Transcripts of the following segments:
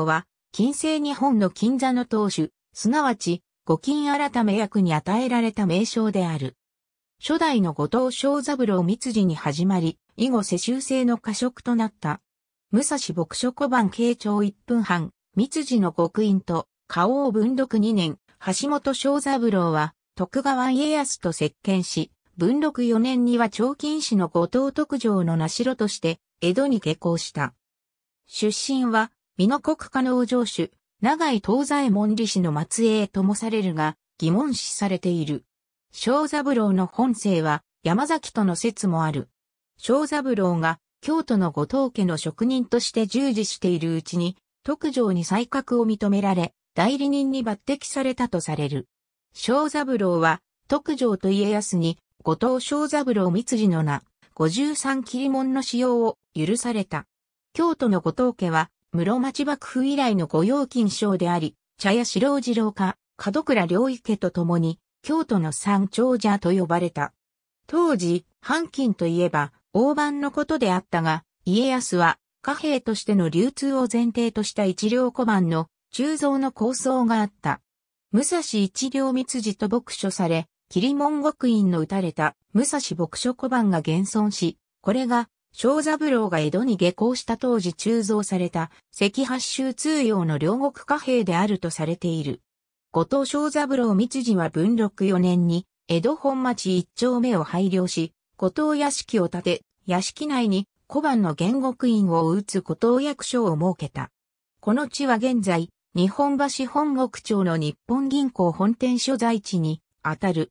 は、近世日本の金座の当主、すなわち、五金改め役に与えられた名称である。初代の後藤正三郎三次に始まり、以後世襲制の過食となった。武蔵牧書小判慶長1分半、三次の極印と、花王文禄2年、橋本正三郎は、徳川家康と接見し、文禄4年には長金氏の後藤徳城の名城として、江戸に下校した。出身は、美濃国家農城主、長井東西門理氏の末裔ともされるが、疑問視されている。小三郎の本性は山崎との説もある。小三郎が京都の後藤家の職人として従事しているうちに、特上に才覚を認められ、代理人に抜擢されたとされる。小三郎は、特上と家康に、後藤小三郎光の名、五十三切り門の使用を許された。京都の後藤家は、室町幕府以来の御用金賞であり、茶屋四郎次郎家、門倉良池と共に、京都の三長者と呼ばれた。当時、半金といえば、大判のことであったが、家康は、貨幣としての流通を前提とした一両小判の鋳造の構想があった。武蔵一両密寺と牧書され、霧門国院の打たれた武蔵牧書小判が現存し、これが小三郎が江戸に下校した当時鋳造された赤八州通用の両国貨幣であるとされている。後藤小三郎三次は文禄4年に江戸本町一丁目を廃領し、後藤屋敷を建て、屋敷内に小判の原獄院を打つ後藤役所を設けた。この地は現在、日本橋本国町の日本銀行本店所在地にあたる。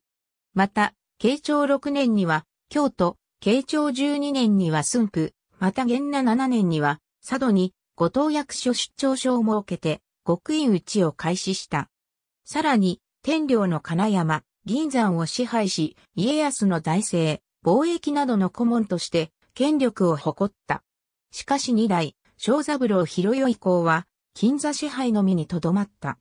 また、慶長6年には、京都、慶長12年には駿府、また元那7年には、佐渡に、五島役所出張所を設けて、極意打ちを開始した。さらに、天領の金山、銀山を支配し、家康の財政、貿易などの顧問として、権力を誇った。しかし二代、小三郎広代以降は、金座支配のみにとどまった。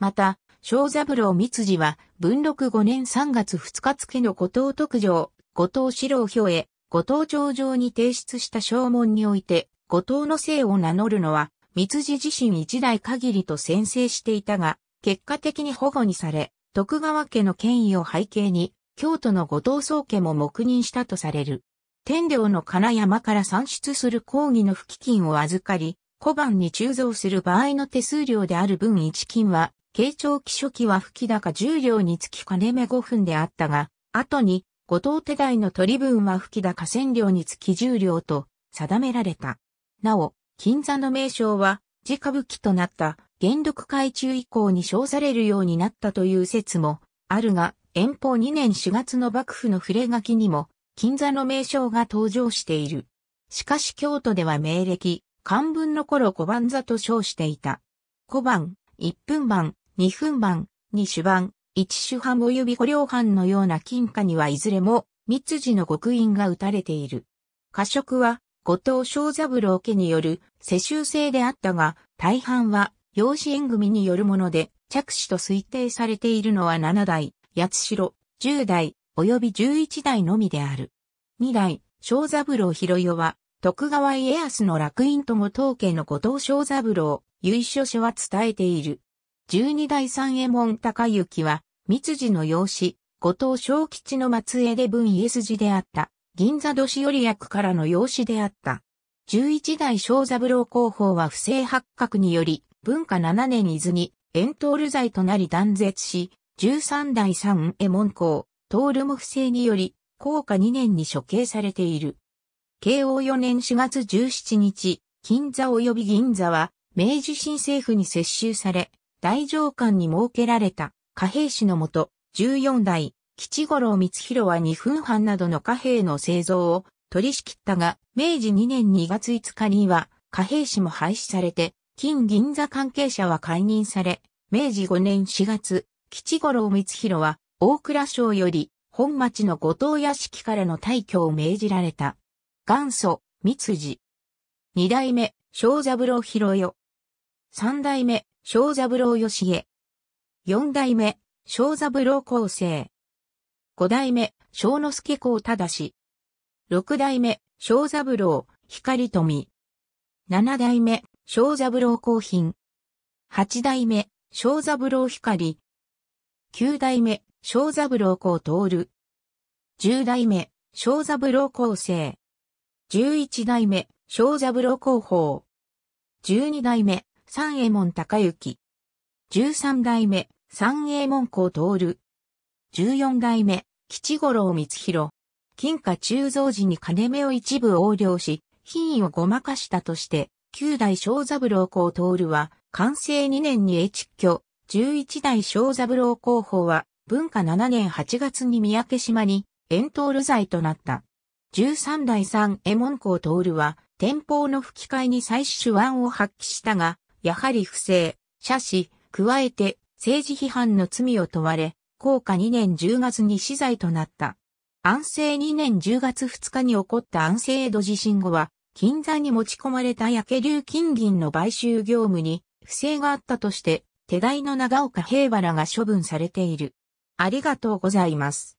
また、小三郎三次は、文禄五年三月二日付の後藤特上、後藤四郎表へ、後藤上に提出した証文において、後藤の姓を名乗るのは、三辻自身一代限りと宣誓していたが、結果的に保護にされ、徳川家の権威を背景に、京都の後藤宗家も黙認したとされる。天領の金山から算出する抗議の付き金を預かり、小判に鋳造する場合の手数料である分一金は、慶長期初期は吹き高十両につき金目五分であったが、後に五島手代の取り分は吹田河川領につき重量両と定められた。なお、金座の名称は、地歌舞伎となった、元禄海中以降に称されるようになったという説もあるが、遠方2年4月の幕府の触れ書きにも、金座の名称が登場している。しかし京都では明暦、漢文の頃小判座と称していた。小判、一分番、二分番、二種番、一種派も指五両藩のような金貨にはいずれも、密次の極印が打たれている。過食は、後藤正三郎家による世襲制であったが、大半は養子縁組によるもので、着手と推定されているのは7代、八代、10代、及び11代のみである。2代、正三郎広代は、徳川家康の楽印とも当家の後藤正三郎、由緒書は伝えている。12代三右衛門高行は、三次の養子、後藤正吉の末裔で文家筋であった、銀座年寄役からの養子であった。11代正三郎広報は不正発覚により、文化7年伊豆に、エントール罪となり断絶し、13代三右衛門公、トールも不正により、高下2年に処刑されている。慶応4年4月17日、金座及び銀座は、明治新政府に接収され、大上官に設けられた貨幣士のもと、14代、吉五郎光弘は2分半などの貨幣の製造を取り仕切ったが、明治2年2月5日には貨幣士も廃止されて、金銀座関係者は解任され、明治5年4月、吉五郎光弘は大倉省より本町の後藤屋敷からの退去を命じられた。元祖、三辻。二代目、小三郎広代。三代目、小三郎義江。四代目、小三郎厚生。五代目、小之助公正。六代目、小三郎、光富。七代目、小三郎公品。八代目、小三郎光。九代目、小三郎公徹。十代目、小三郎公生。十一代目、小三郎公法。十二代目、三右衛門高行。十三代目、三右衛門公徹。十四代目、吉五郎光弘。金貨鋳造時に金目を一部横領し、品位をごまかしたとして、九代小三郎公徹は、完成二年に越居。十一代小三郎公法は、文化七年八月に三宅島に、遠投流罪となった。十三代三右衛門公徹は、天保の吹き替えに最終腕を発揮したが、やはり不正、謝し、加えて政治批判の罪を問われ、降下2年10月に死罪となった。安政2年10月2日に起こった安政江戸地震後は、金座に持ち込まれた焼け流金銀の買収業務に不正があったとして、手代の長岡平原が処分されている。ありがとうございます。